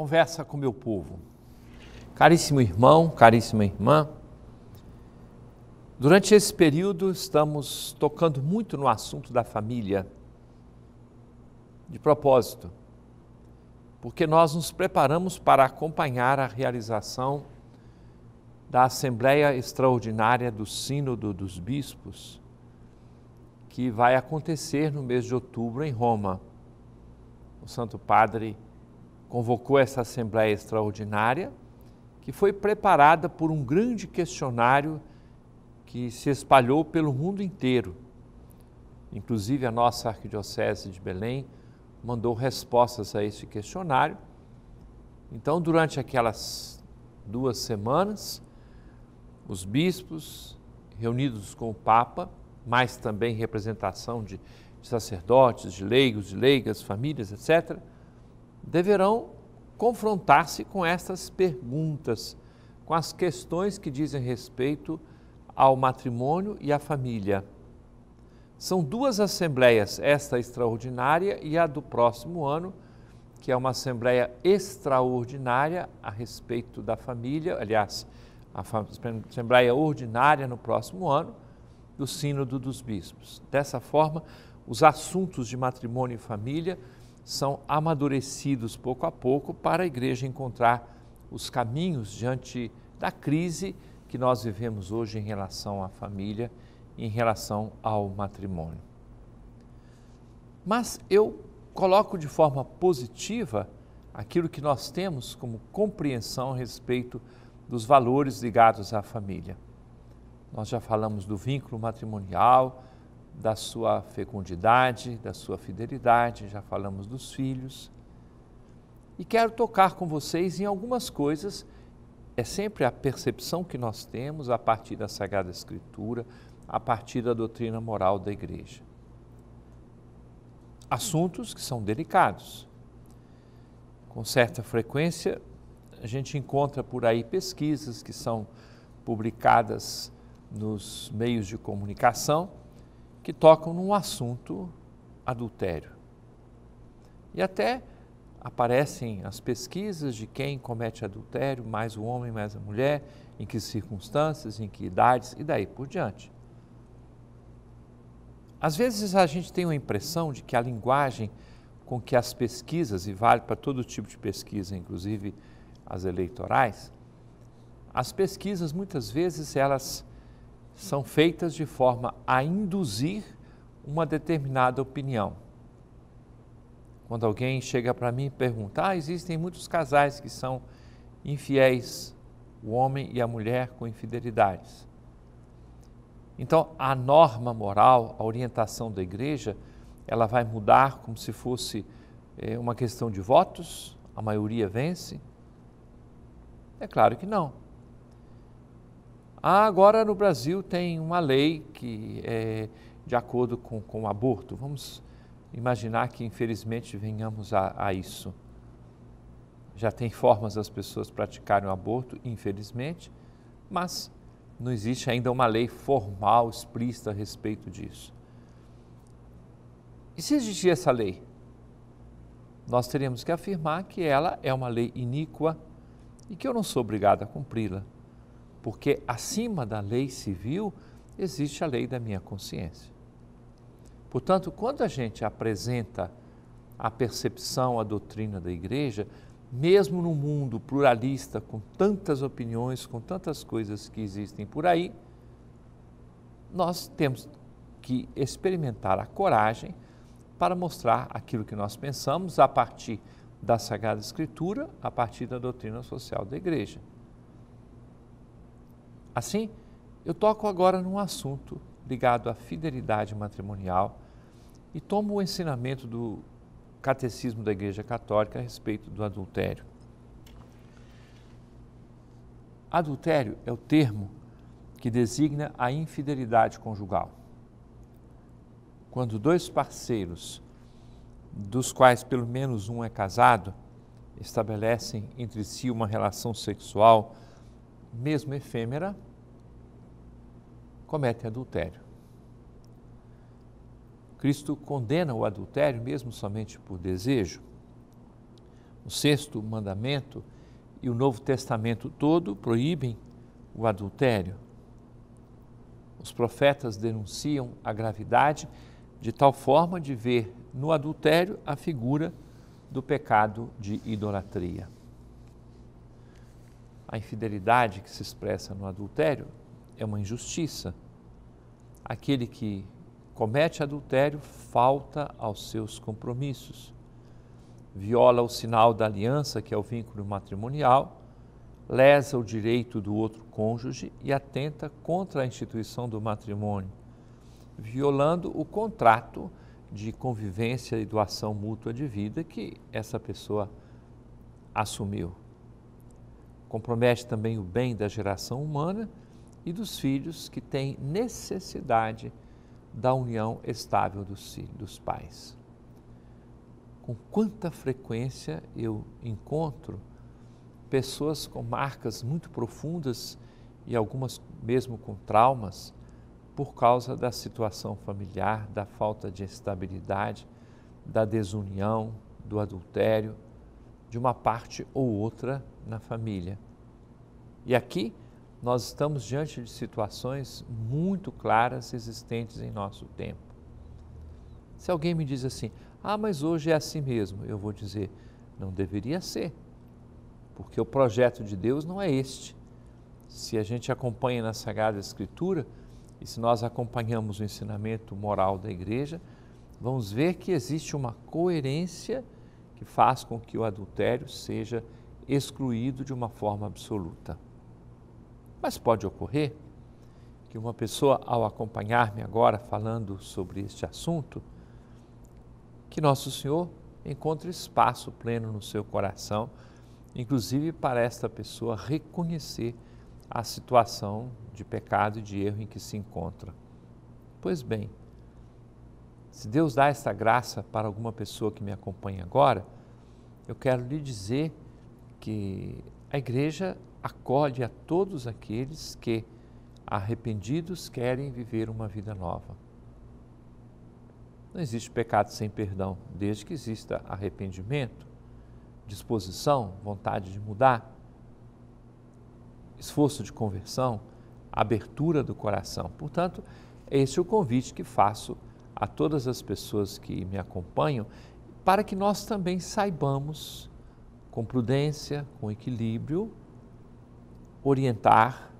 conversa com meu povo. Caríssimo irmão, caríssima irmã, durante esse período estamos tocando muito no assunto da família, de propósito, porque nós nos preparamos para acompanhar a realização da Assembleia Extraordinária do Sínodo dos Bispos, que vai acontecer no mês de outubro em Roma. O Santo Padre convocou essa Assembleia Extraordinária, que foi preparada por um grande questionário que se espalhou pelo mundo inteiro. Inclusive, a nossa Arquidiocese de Belém mandou respostas a esse questionário. Então, durante aquelas duas semanas, os bispos, reunidos com o Papa, mas também representação de sacerdotes, de leigos, de leigas, famílias, etc., deverão confrontar-se com estas perguntas, com as questões que dizem respeito ao matrimônio e à família. São duas assembleias, esta extraordinária e a do próximo ano, que é uma assembleia extraordinária a respeito da família, aliás, a assembleia ordinária no próximo ano, do Sínodo dos Bispos. Dessa forma, os assuntos de matrimônio e família são amadurecidos pouco a pouco para a igreja encontrar os caminhos diante da crise que nós vivemos hoje em relação à família, em relação ao matrimônio. Mas eu coloco de forma positiva aquilo que nós temos como compreensão a respeito dos valores ligados à família. Nós já falamos do vínculo matrimonial, da sua fecundidade, da sua fidelidade, já falamos dos filhos. E quero tocar com vocês em algumas coisas. É sempre a percepção que nós temos a partir da Sagrada Escritura, a partir da doutrina moral da Igreja. Assuntos que são delicados. Com certa frequência, a gente encontra por aí pesquisas que são publicadas nos meios de comunicação que tocam num assunto adultério. E até aparecem as pesquisas de quem comete adultério, mais o homem, mais a mulher, em que circunstâncias, em que idades e daí por diante. Às vezes a gente tem a impressão de que a linguagem com que as pesquisas, e vale para todo tipo de pesquisa, inclusive as eleitorais, as pesquisas muitas vezes elas são feitas de forma a induzir uma determinada opinião. Quando alguém chega para mim e pergunta: ah, existem muitos casais que são infiéis, o homem e a mulher com infidelidades. Então, a norma moral, a orientação da igreja, ela vai mudar como se fosse é, uma questão de votos, a maioria vence? É claro que não. Ah, agora no Brasil tem uma lei que é de acordo com, com o aborto. Vamos imaginar que infelizmente venhamos a, a isso. Já tem formas das pessoas praticarem o aborto, infelizmente, mas não existe ainda uma lei formal, explícita a respeito disso. E se existir essa lei? Nós teríamos que afirmar que ela é uma lei iníqua e que eu não sou obrigado a cumpri-la porque acima da lei civil existe a lei da minha consciência. Portanto, quando a gente apresenta a percepção, a doutrina da igreja, mesmo num mundo pluralista, com tantas opiniões, com tantas coisas que existem por aí, nós temos que experimentar a coragem para mostrar aquilo que nós pensamos a partir da Sagrada Escritura, a partir da doutrina social da igreja. Assim, eu toco agora num assunto ligado à fidelidade matrimonial e tomo o ensinamento do Catecismo da Igreja Católica a respeito do adultério. Adultério é o termo que designa a infidelidade conjugal. Quando dois parceiros, dos quais pelo menos um é casado, estabelecem entre si uma relação sexual mesmo efêmera, cometem adultério. Cristo condena o adultério mesmo somente por desejo. O sexto mandamento e o Novo Testamento todo proíbem o adultério. Os profetas denunciam a gravidade de tal forma de ver no adultério a figura do pecado de idolatria. A infidelidade que se expressa no adultério é uma injustiça. Aquele que comete adultério falta aos seus compromissos, viola o sinal da aliança, que é o vínculo matrimonial, lesa o direito do outro cônjuge e atenta contra a instituição do matrimônio, violando o contrato de convivência e doação mútua de vida que essa pessoa assumiu compromete também o bem da geração humana e dos filhos que têm necessidade da união estável dos, filhos, dos pais. Com quanta frequência eu encontro pessoas com marcas muito profundas e algumas mesmo com traumas por causa da situação familiar, da falta de estabilidade, da desunião, do adultério de uma parte ou outra na família. E aqui nós estamos diante de situações muito claras existentes em nosso tempo. Se alguém me diz assim, ah, mas hoje é assim mesmo, eu vou dizer, não deveria ser, porque o projeto de Deus não é este. Se a gente acompanha na Sagrada Escritura e se nós acompanhamos o ensinamento moral da igreja, vamos ver que existe uma coerência que faz com que o adultério seja excluído de uma forma absoluta. Mas pode ocorrer que uma pessoa, ao acompanhar-me agora falando sobre este assunto, que Nosso Senhor encontre espaço pleno no seu coração, inclusive para esta pessoa reconhecer a situação de pecado e de erro em que se encontra. Pois bem, se Deus dá esta graça para alguma pessoa que me acompanha agora, eu quero lhe dizer que a igreja acolhe a todos aqueles que, arrependidos, querem viver uma vida nova. Não existe pecado sem perdão, desde que exista arrependimento, disposição, vontade de mudar, esforço de conversão, abertura do coração. Portanto, é esse é o convite que faço a todas as pessoas que me acompanham para que nós também saibamos com prudência, com equilíbrio, orientar,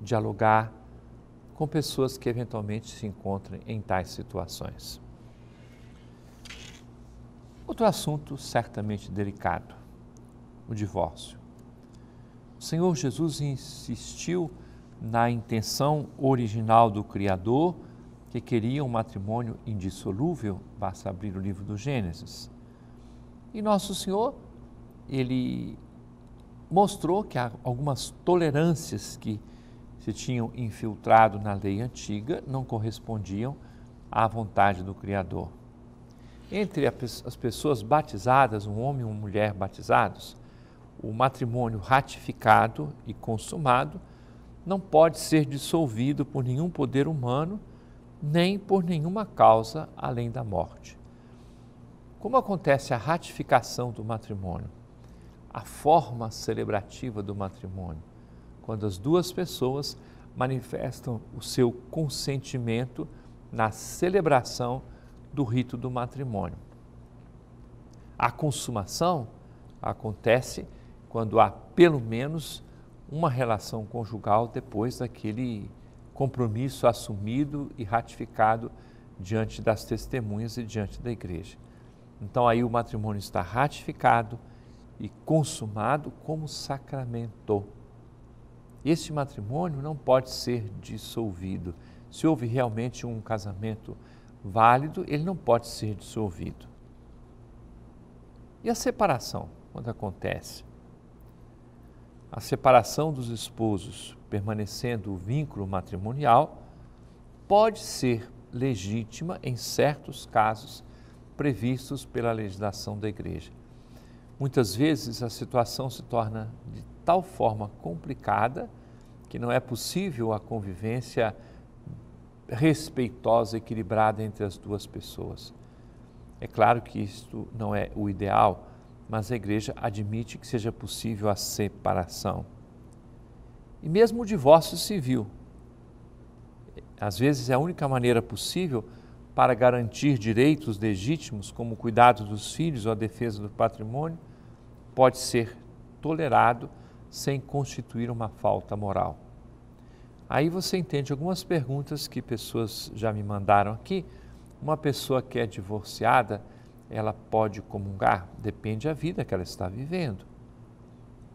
dialogar com pessoas que eventualmente se encontrem em tais situações. Outro assunto certamente delicado, o divórcio. O Senhor Jesus insistiu na intenção original do Criador, que queria um matrimônio indissolúvel, basta abrir o livro do Gênesis. E Nosso Senhor ele mostrou que algumas tolerâncias que se tinham infiltrado na lei antiga não correspondiam à vontade do Criador. Entre as pessoas batizadas, um homem e uma mulher batizados, o matrimônio ratificado e consumado não pode ser dissolvido por nenhum poder humano, nem por nenhuma causa além da morte. Como acontece a ratificação do matrimônio? a forma celebrativa do matrimônio, quando as duas pessoas manifestam o seu consentimento na celebração do rito do matrimônio. A consumação acontece quando há pelo menos uma relação conjugal depois daquele compromisso assumido e ratificado diante das testemunhas e diante da igreja. Então aí o matrimônio está ratificado, e consumado como sacramento. Este matrimônio não pode ser dissolvido. Se houve realmente um casamento válido, ele não pode ser dissolvido. E a separação, quando acontece? A separação dos esposos, permanecendo o vínculo matrimonial, pode ser legítima em certos casos previstos pela legislação da Igreja. Muitas vezes a situação se torna de tal forma complicada que não é possível a convivência respeitosa, equilibrada entre as duas pessoas. É claro que isto não é o ideal, mas a igreja admite que seja possível a separação. E mesmo o divórcio civil. Às vezes é a única maneira possível para garantir direitos legítimos, como o cuidado dos filhos ou a defesa do patrimônio, pode ser tolerado sem constituir uma falta moral. Aí você entende algumas perguntas que pessoas já me mandaram aqui. Uma pessoa que é divorciada, ela pode comungar? Depende da vida que ela está vivendo.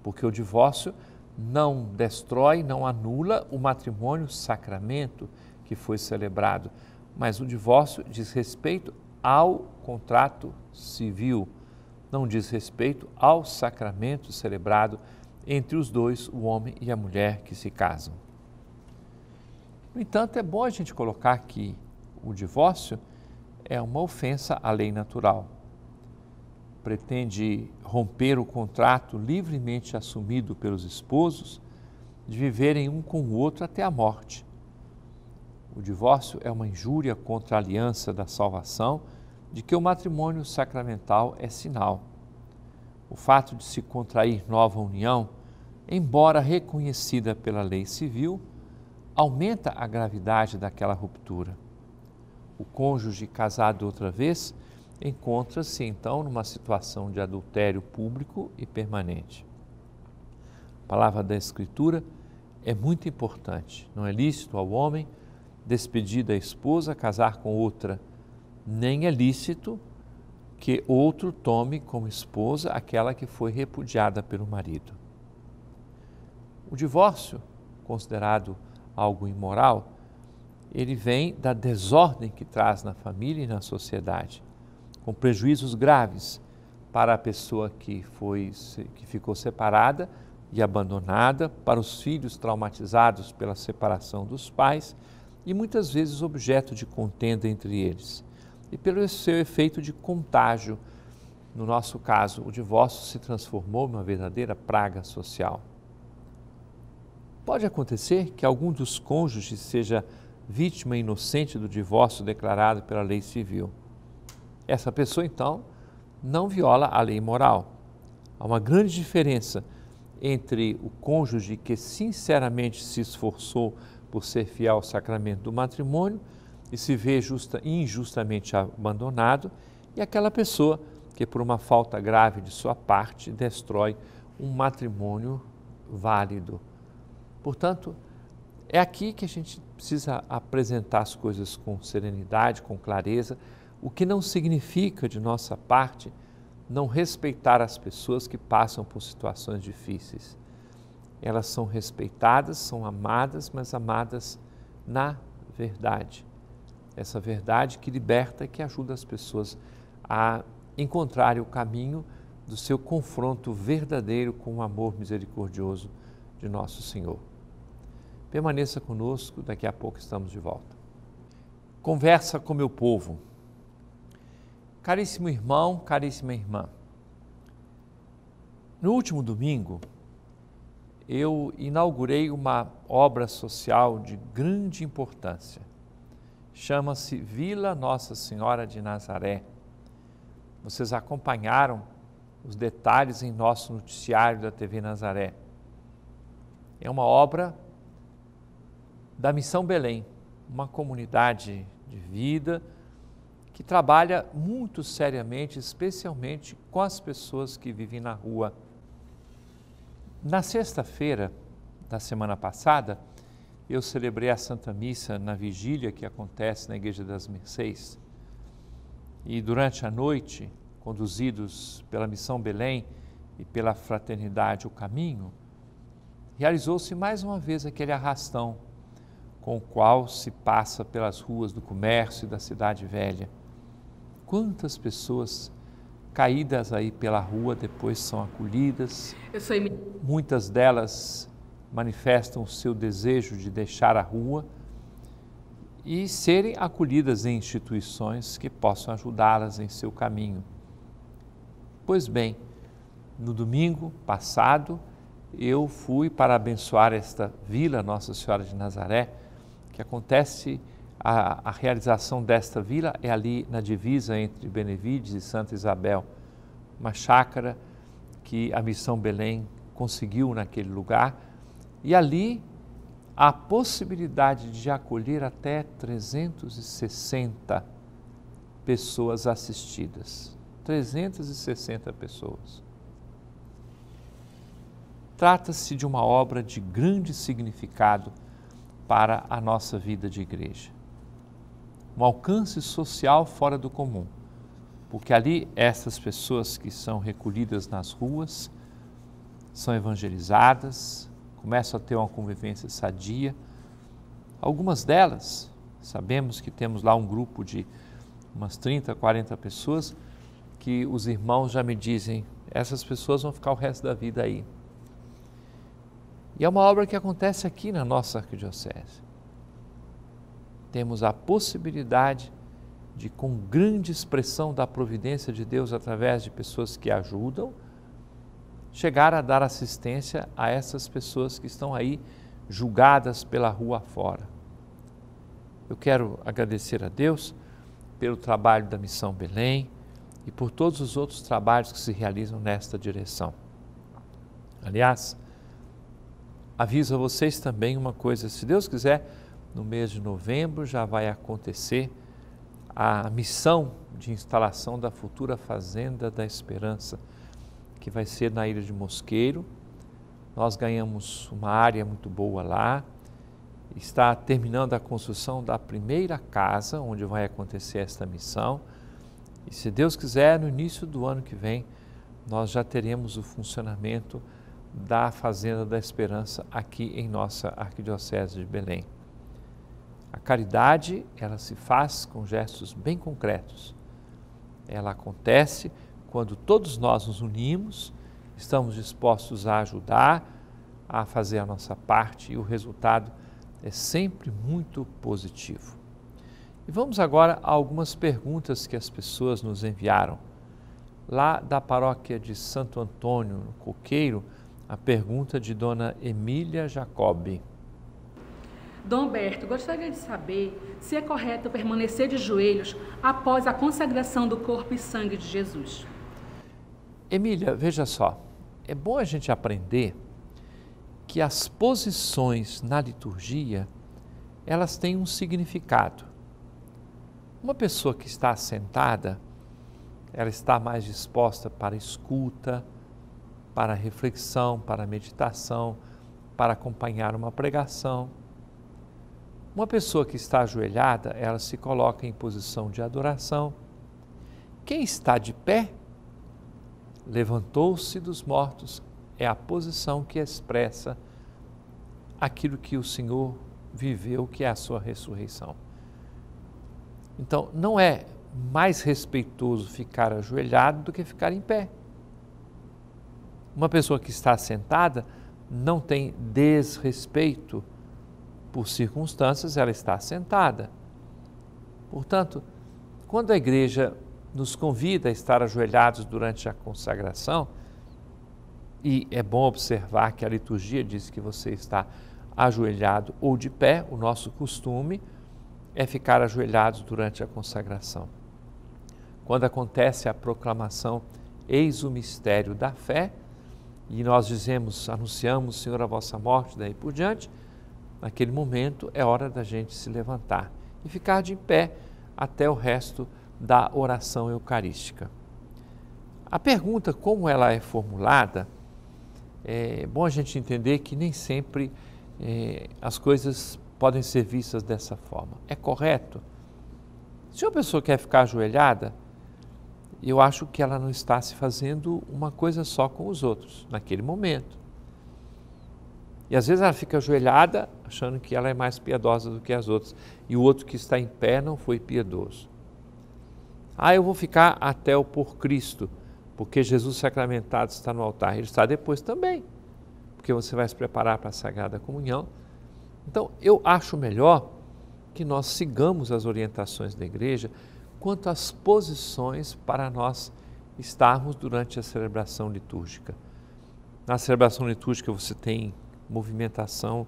Porque o divórcio não destrói, não anula o matrimônio sacramento que foi celebrado. Mas o divórcio diz respeito ao contrato civil não diz respeito ao sacramento celebrado entre os dois, o homem e a mulher que se casam. No entanto, é bom a gente colocar que o divórcio é uma ofensa à lei natural. Pretende romper o contrato livremente assumido pelos esposos de viverem um com o outro até a morte. O divórcio é uma injúria contra a aliança da salvação de que o matrimônio sacramental é sinal. O fato de se contrair nova união, embora reconhecida pela lei civil, aumenta a gravidade daquela ruptura. O cônjuge casado outra vez encontra-se então numa situação de adultério público e permanente. A palavra da Escritura é muito importante. Não é lícito ao homem, despedir a esposa, casar com outra nem é lícito que outro tome como esposa aquela que foi repudiada pelo marido. O divórcio, considerado algo imoral, ele vem da desordem que traz na família e na sociedade, com prejuízos graves para a pessoa que, foi, que ficou separada e abandonada, para os filhos traumatizados pela separação dos pais e muitas vezes objeto de contenda entre eles e pelo seu efeito de contágio. No nosso caso, o divórcio se transformou numa verdadeira praga social. Pode acontecer que algum dos cônjuges seja vítima inocente do divórcio declarado pela lei civil. Essa pessoa, então, não viola a lei moral. Há uma grande diferença entre o cônjuge que sinceramente se esforçou por ser fiel ao sacramento do matrimônio e se vê justa, injustamente abandonado, e aquela pessoa que, por uma falta grave de sua parte, destrói um matrimônio válido. Portanto, é aqui que a gente precisa apresentar as coisas com serenidade, com clareza, o que não significa de nossa parte não respeitar as pessoas que passam por situações difíceis. Elas são respeitadas, são amadas, mas amadas na verdade essa verdade que liberta, que ajuda as pessoas a encontrarem o caminho do seu confronto verdadeiro com o amor misericordioso de nosso Senhor. Permaneça conosco, daqui a pouco estamos de volta. Conversa com meu povo. Caríssimo irmão, caríssima irmã, no último domingo eu inaugurei uma obra social de grande importância chama-se Vila Nossa Senhora de Nazaré. Vocês acompanharam os detalhes em nosso noticiário da TV Nazaré. É uma obra da Missão Belém, uma comunidade de vida que trabalha muito seriamente, especialmente com as pessoas que vivem na rua. Na sexta-feira da semana passada, eu celebrei a Santa Missa na vigília que acontece na Igreja das Mercês. E durante a noite, conduzidos pela Missão Belém e pela Fraternidade O Caminho, realizou-se mais uma vez aquele arrastão com o qual se passa pelas ruas do comércio e da cidade velha. Quantas pessoas caídas aí pela rua depois são acolhidas. Muitas delas manifestam o seu desejo de deixar a rua e serem acolhidas em instituições que possam ajudá-las em seu caminho. Pois bem, no domingo passado, eu fui para abençoar esta vila Nossa Senhora de Nazaré, que acontece a, a, realização desta vila é ali na divisa entre Benevides e Santa Isabel, uma chácara que a missão Belém conseguiu naquele lugar e ali há a possibilidade de acolher até 360 pessoas assistidas. 360 pessoas. Trata-se de uma obra de grande significado para a nossa vida de igreja. Um alcance social fora do comum, porque ali essas pessoas que são recolhidas nas ruas são evangelizadas, começam a ter uma convivência sadia. Algumas delas, sabemos que temos lá um grupo de umas 30, 40 pessoas, que os irmãos já me dizem, essas pessoas vão ficar o resto da vida aí. E é uma obra que acontece aqui na nossa arquidiocese. Temos a possibilidade de, com grande expressão da providência de Deus através de pessoas que ajudam, chegar a dar assistência a essas pessoas que estão aí julgadas pela rua fora. Eu quero agradecer a Deus pelo trabalho da Missão Belém e por todos os outros trabalhos que se realizam nesta direção. Aliás, aviso a vocês também uma coisa: se Deus quiser, no mês de novembro já vai acontecer a missão de instalação da futura Fazenda da Esperança que vai ser na Ilha de Mosqueiro. Nós ganhamos uma área muito boa lá. Está terminando a construção da primeira casa onde vai acontecer esta missão. E se Deus quiser, no início do ano que vem, nós já teremos o funcionamento da Fazenda da Esperança aqui em nossa Arquidiocese de Belém. A caridade, ela se faz com gestos bem concretos. Ela acontece quando todos nós nos unimos, estamos dispostos a ajudar, a fazer a nossa parte e o resultado é sempre muito positivo. E vamos agora a algumas perguntas que as pessoas nos enviaram. Lá da paróquia de Santo Antônio, no Coqueiro, a pergunta de Dona Emília Jacobi. Dom Alberto, gostaria de saber se é correto permanecer de joelhos após a consagração do corpo e sangue de Jesus. Emília, veja só, é bom a gente aprender que as posições na liturgia, elas têm um significado. Uma pessoa que está sentada, ela está mais disposta para escuta, para reflexão, para meditação, para acompanhar uma pregação. Uma pessoa que está ajoelhada, ela se coloca em posição de adoração. Quem está de pé, levantou-se dos mortos é a posição que expressa aquilo que o Senhor viveu, que é a sua ressurreição. Então, não é mais respeitoso ficar ajoelhado do que ficar em pé. Uma pessoa que está sentada não tem desrespeito por circunstâncias, ela está sentada. Portanto, quando a igreja nos convida a estar ajoelhados durante a consagração. E é bom observar que a liturgia diz que você está ajoelhado ou de pé, o nosso costume é ficar ajoelhados durante a consagração. Quando acontece a proclamação, eis o mistério da fé, e nós dizemos, anunciamos, Senhor, a vossa morte, daí por diante, naquele momento é hora da gente se levantar e ficar de pé até o resto da da oração eucarística. A pergunta, como ela é formulada, é bom a gente entender que nem sempre é, as coisas podem ser vistas dessa forma. É correto? Se uma pessoa quer ficar ajoelhada, eu acho que ela não está se fazendo uma coisa só com os outros, naquele momento. E às vezes ela fica ajoelhada, achando que ela é mais piedosa do que as outras, e o outro que está em pé não foi piedoso. Ah, eu vou ficar até o por Cristo, porque Jesus sacramentado está no altar, ele está depois também, porque você vai se preparar para a Sagrada Comunhão. Então, eu acho melhor que nós sigamos as orientações da igreja quanto às posições para nós estarmos durante a celebração litúrgica. Na celebração litúrgica você tem movimentação,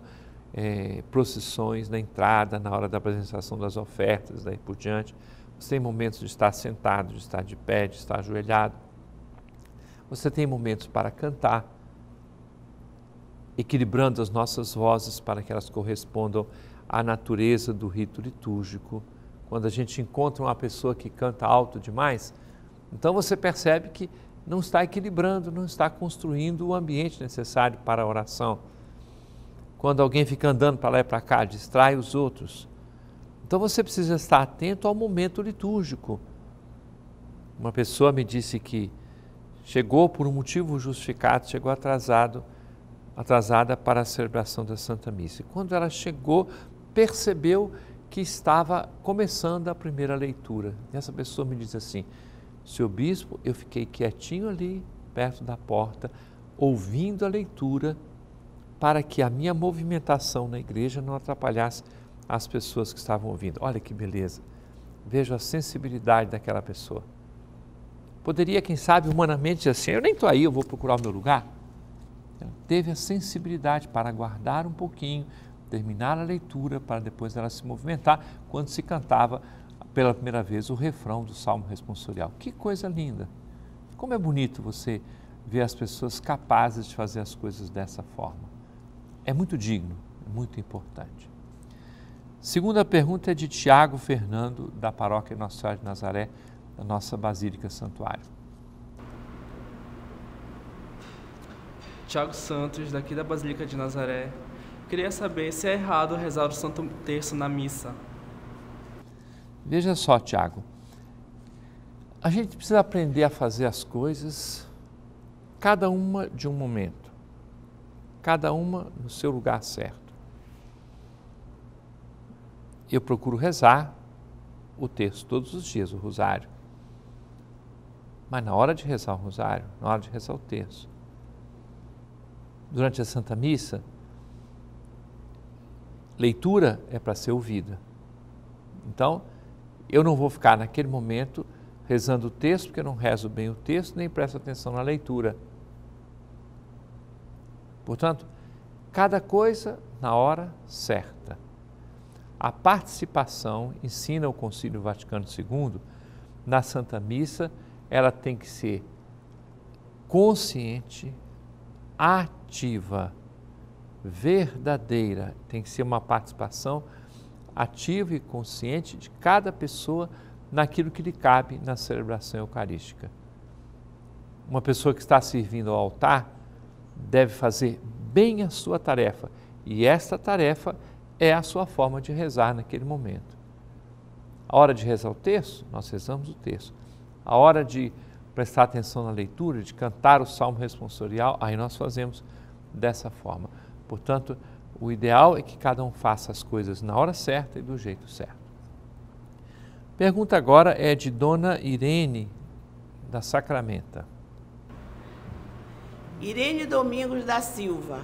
é, procissões na entrada, na hora da apresentação das ofertas, daí por diante. Você tem momentos de estar sentado, de estar de pé, de estar ajoelhado. Você tem momentos para cantar, equilibrando as nossas vozes para que elas correspondam à natureza do rito litúrgico. Quando a gente encontra uma pessoa que canta alto demais, então você percebe que não está equilibrando, não está construindo o ambiente necessário para a oração. Quando alguém fica andando para lá e para cá, distrai os outros. Então você precisa estar atento ao momento litúrgico. Uma pessoa me disse que chegou por um motivo justificado, chegou atrasado, atrasada para a celebração da Santa Missa. quando ela chegou, percebeu que estava começando a primeira leitura. E essa pessoa me diz assim: "Seu bispo, eu fiquei quietinho ali perto da porta, ouvindo a leitura, para que a minha movimentação na igreja não atrapalhasse às pessoas que estavam ouvindo. Olha que beleza. Vejo a sensibilidade daquela pessoa. Poderia, quem sabe, humanamente dizer assim: eu nem estou aí, eu vou procurar o meu lugar. Ela então, teve a sensibilidade para aguardar um pouquinho, terminar a leitura, para depois ela se movimentar quando se cantava pela primeira vez o refrão do Salmo responsorial. Que coisa linda! Como é bonito você ver as pessoas capazes de fazer as coisas dessa forma. É muito digno, é muito importante. Segunda pergunta é de Tiago Fernando, da paróquia Nossa Senhora de Nazaré, da nossa Basílica Santuário. Tiago Santos, daqui da Basílica de Nazaré. Queria saber se é errado rezar o Santo Terço na missa. Veja só, Tiago. A gente precisa aprender a fazer as coisas, cada uma de um momento, cada uma no seu lugar certo eu procuro rezar o texto todos os dias, o rosário. Mas na hora de rezar o rosário, na hora de rezar o texto, durante a Santa Missa, leitura é para ser ouvida. Então, eu não vou ficar naquele momento rezando o texto, porque eu não rezo bem o texto, nem presto atenção na leitura. Portanto, cada coisa na hora certa a participação, ensina o Concílio Vaticano II, na Santa Missa, ela tem que ser consciente, ativa, verdadeira, tem que ser uma participação ativa e consciente de cada pessoa naquilo que lhe cabe na celebração eucarística. Uma pessoa que está servindo ao altar deve fazer bem a sua tarefa, e esta tarefa é é a sua forma de rezar naquele momento. A hora de rezar o texto, nós rezamos o texto. A hora de prestar atenção na leitura, de cantar o salmo responsorial, aí nós fazemos dessa forma. Portanto, o ideal é que cada um faça as coisas na hora certa e do jeito certo. Pergunta agora é de Dona Irene, da Sacramenta. Irene Domingos da Silva.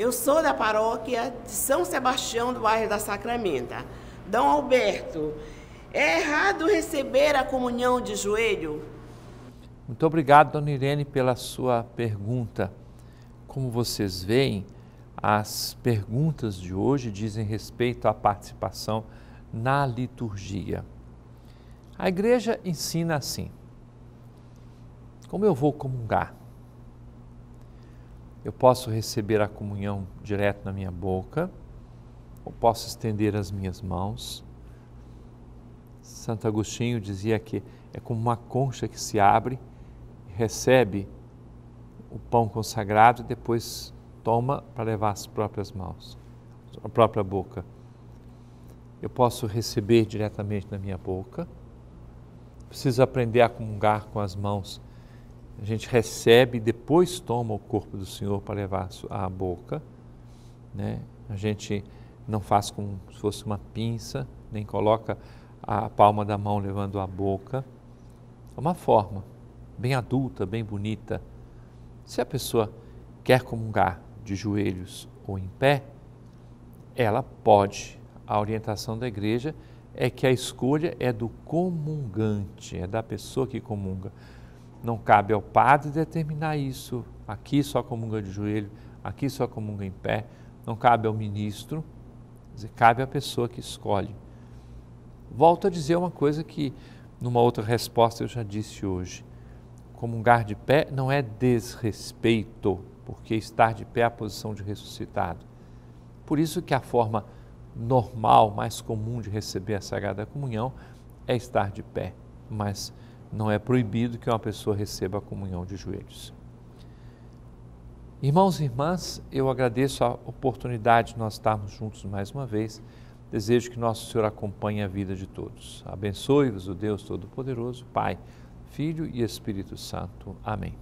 Eu sou da paróquia de São Sebastião, do bairro da Sacramenta. Dom Alberto, é errado receber a comunhão de joelho? Muito obrigado, dona Irene, pela sua pergunta. Como vocês veem, as perguntas de hoje dizem respeito à participação na liturgia. A igreja ensina assim: como eu vou comungar? Eu posso receber a comunhão direto na minha boca, ou posso estender as minhas mãos. Santo Agostinho dizia que é como uma concha que se abre, recebe o pão consagrado e depois toma para levar as próprias mãos, a própria boca. Eu posso receber diretamente na minha boca. Preciso aprender a comungar com as mãos a gente recebe e depois toma o corpo do Senhor para levar à boca, né? A gente não faz como se fosse uma pinça, nem coloca a palma da mão levando à boca. É uma forma bem adulta, bem bonita. Se a pessoa quer comungar de joelhos ou em pé, ela pode. A orientação da igreja é que a escolha é do comungante, é da pessoa que comunga. Não cabe ao padre determinar isso. Aqui só comunga de joelho, aqui só comunga em pé. Não cabe ao ministro, dizer, cabe à pessoa que escolhe. Volto a dizer uma coisa que, numa outra resposta, eu já disse hoje. Comungar de pé não é desrespeito, porque estar de pé é a posição de ressuscitado. Por isso que a forma normal, mais comum de receber a Sagrada Comunhão é estar de pé. Mas não é proibido que uma pessoa receba a comunhão de joelhos. Irmãos e irmãs, eu agradeço a oportunidade de nós estarmos juntos mais uma vez. Desejo que nosso Senhor acompanhe a vida de todos. Abençoe-vos o Deus Todo-Poderoso, Pai, Filho e Espírito Santo. Amém.